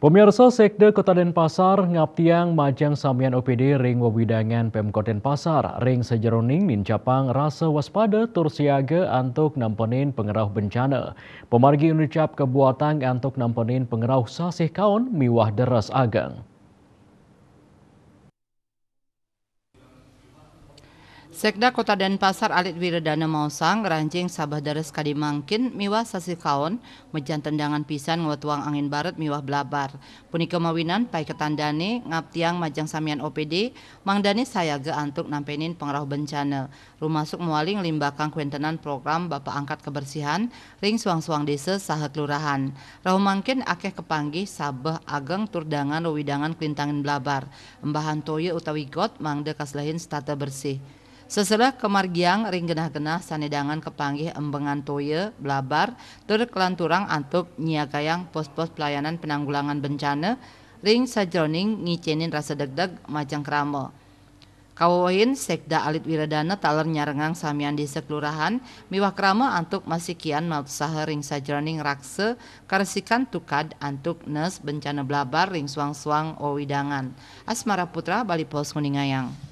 Pemirsa Sekda Kota Denpasar, Ngaptiang, Majang Samian OPD, Ring Wewidangan, Pemkot Denpasar, Ring Sejeroning, Nincapang, Rasa Waspada, Tursiaga, Antuk Nampenin, Pengerauh Bencana. Pemargi Unicap Kebuatan, Antuk Nampenin, Pengerauh Sasih kawan Miwah Deras ageng. Sekda Kota Denpasar Alit Wiredana Mausang, Ranjing Sabah Dares Kadimangkin, Miwah Sasikaon, Mejan Tendangan Pisan Ngotuang Angin Barat Miwah Blabar. Punika mawinan pai Ketandani, ngaptiang majang samian OPD, mangdani sayaga antuk nampenin pengarah bencana. Rumasuk mualing limbakang kuentenan program Bapak Angkat Kebersihan, ring suang-suang desa Sahe kelurahan. Rahumangkin mangkin akeh Kepanggi, Sabah Ageng Turdangan Rowidangan klintangan Blabar. Mbahan toye utawi got mangde kaslahin stata bersih. Seserah kemargiang ring genah-genah sanedangan kepanggih embengan toye, Blabar tur terkelanturang antuk nyiakayang pos-pos pelayanan penanggulangan bencana, ring sajroning ngicenin rasa deg-deg macang kerama. Kawohin Sekda Alit Wiradana taler nyarengang samian di sekelurahan miwah krama antuk masikian kian saha ring sajroning raksa karsikan tukad antuk nes bencana blabar ring suang-suang owidangan. Asmara Putra Bali Pos Kuningayang.